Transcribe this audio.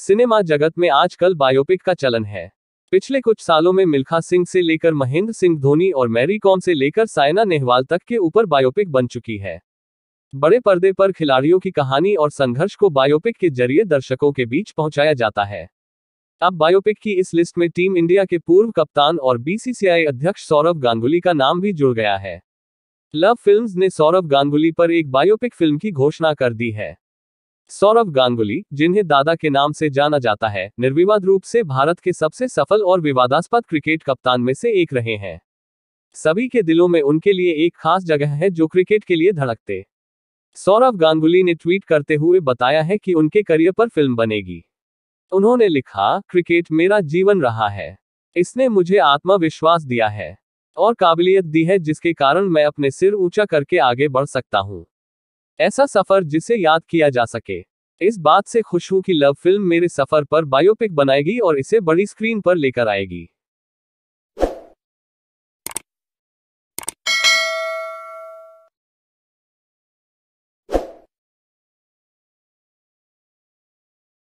cinema जगत में आजकल बायोपिक का चलन है पिछले कुछ सालों में मिल्खा सिंह से लेकर महेंद्र सिंह धोनी और मैरी कॉम से लेकर सायना नेहवाल तक के ऊपर बायोपिक बन चुकी है बड़े पर्दे पर खिलाड़ियों की कहानी और संघर्ष को बायोपिक के जरिए दर्शकों के बीच पहुंचाया जाता है अब बायोपिक की इस लिस्ट में टीम इंडिया के पूर्व कप्तान और बीसीसीआई अध्यक्ष सौरभ गांगुली का नाम भी जुड़ गया है लव फिल्म्स ने सौरभ गांगुली पर एक बायोपिक फिल्म की घोषणा कर दी है सौरभ गांगुली जिन्हें दादा के नाम से जाना जाता है निर्विवाद रूप से भारत के सबसे सफल और विवादास्पद क्रिकेट कप्तान में से एक रहे हैं सभी के दिलों में उनके लिए एक खास जगह है जो क्रिकेट के लिए धड़कते सौरभ गांगुली ने ट्वीट करते हुए बताया है कि उनके करियर पर फिल्म बनेगी उन्होंने लिखा क्रिकेट मेरा जीवन रहा है इसने मुझे आत्मविश्वास दिया है और काबिलियत दी है जिसके कारण मैं अपने सिर ऊंचा करके आगे बढ़ सकता हूँ ऐसा सफर जिसे याद किया जा सके इस बात से खुश हूं कि लव फिल्म मेरे सफर पर बायोपिक बनाएगी और इसे बड़ी स्क्रीन पर लेकर आएगी